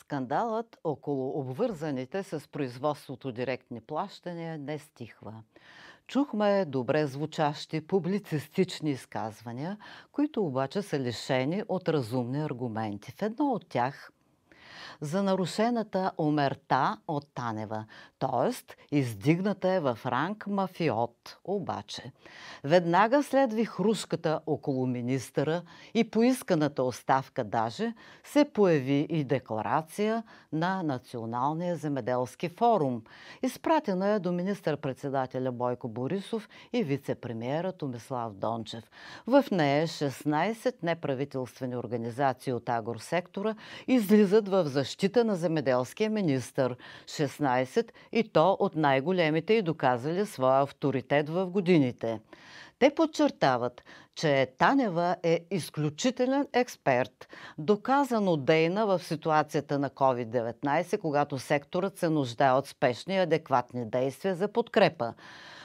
Скандалът около обвързаните с производството директни плащания не стихва. Чухме добре звучащи публицистични изказвания, които обаче са лишени от разумни аргументи. В едно от тях – за нарушената умерта от Танева, т.е. издигната е в ранг мафиот. Обаче, веднага след вихрушката около министъра и поисканата оставка даже, се появи и декларация на Националния земеделски форум. Изпратена е до министър-председателя Бойко Борисов и вице-премьера Томислав Дончев. В нея 16 неправителствени организации от агросектора излизат в защита на земеделския министр. 16 и то от най-големите и доказали своя авторитет в годините. Те подчертават, че Танева е изключителен експерт, доказано дейна в ситуацията на COVID-19, когато секторът се нуждае от спешни и адекватни действия за подкрепа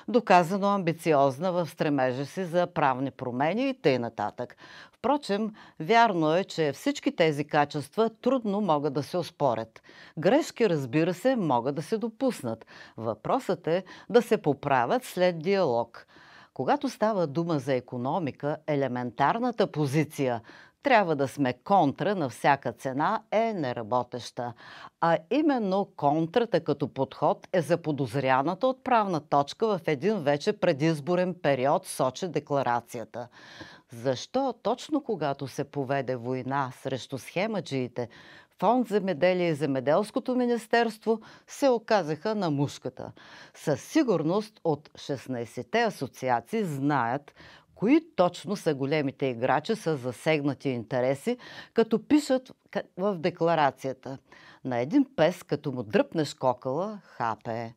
доказано амбициозна в стремежа си за правни промени и т.н. нататък. Впрочем, вярно е, че всички тези качества трудно могат да се оспорят. Грешки, разбира се, могат да се допуснат. Въпросът е да се поправят след диалог – когато става дума за економика, елементарната позиция трябва да сме контра на всяка цена е неработеща. А именно контрата като подход е за подозряната отправна точка в един вече предизборен период, сочи декларацията. Защо точно когато се поведе война срещу схемаджиите, Фонд земеделие и Земеделското министерство се оказаха на мушката. Със сигурност от 16-те асоциации знаят кои точно са големите играчи с засегнати интереси, като пишат в декларацията. На един пес, като му дръпнеш кокала, хапе.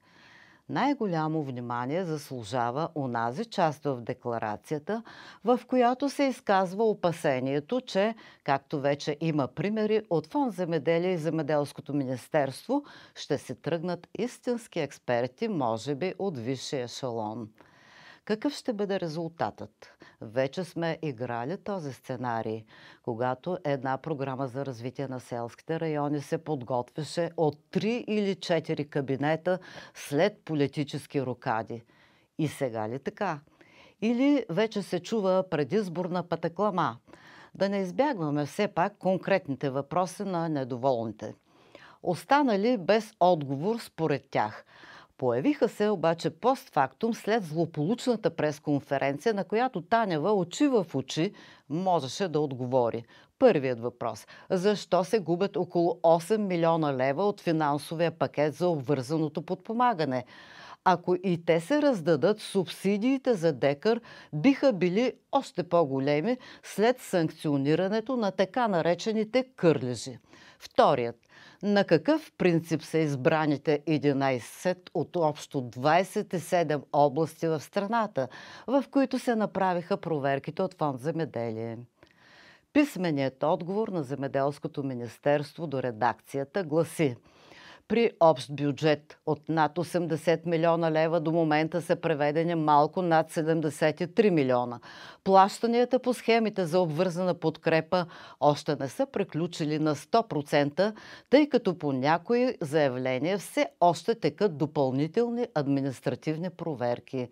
Най-голямо внимание заслужава онази част в декларацията, в която се изказва опасението, че, както вече има примери от Фонд земеделие и Земеделското министерство, ще се тръгнат истински експерти, може би от висшия шалон. Какъв ще бъде резултатът? Вече сме играли този сценарий, когато една програма за развитие на селските райони се подготвяше от 3 или 4 кабинета след политически рукади. И сега ли така? Или вече се чува предизборна пътъклама? Да не избягваме все пак конкретните въпроси на недоволните. Останали без отговор според тях – Появиха се обаче постфактум след злополучната пресконференция, на която Танева очи в очи можеше да отговори. Първият въпрос – защо се губят около 8 милиона лева от финансовия пакет за обвързаното подпомагане? Ако и те се раздадат, субсидиите за Декър биха били още по-големи след санкционирането на така наречените кърлежи. Вторият. На какъв принцип са избраните 11 от общо 27 области в страната, в които се направиха проверките от Фонд Земеделие? Писменият отговор на Земеделското министерство до редакцията гласи – при общ бюджет от над 80 милиона лева до момента са преведени малко над 73 милиона. Плащанията по схемите за обвързана подкрепа още не са приключили на 100%, тъй като по някои заявления все още текат допълнителни административни проверки.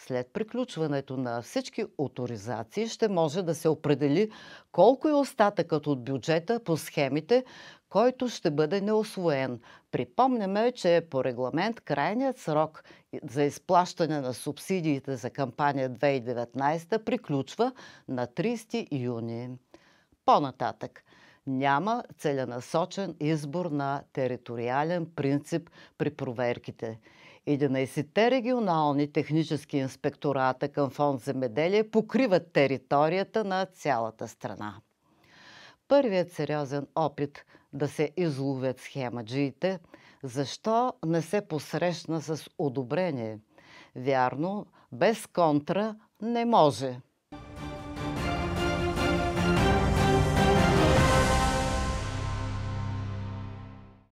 След приключването на всички авторизации ще може да се определи колко е остатъкът от бюджета по схемите, който ще бъде неосвоен. Припомняме, че е по регламент крайният срок за изплащане на субсидиите за кампания 2019 приключва на 30 юни. По-нататък – няма целенасочен избор на териториален принцип при проверките. 11-те регионални технически инспектората към фонд земеделие покриват територията на цялата страна. Първият сериозен опит да се изловят схемаджиите, защо не се посрещна с одобрение? Вярно, без контра не може –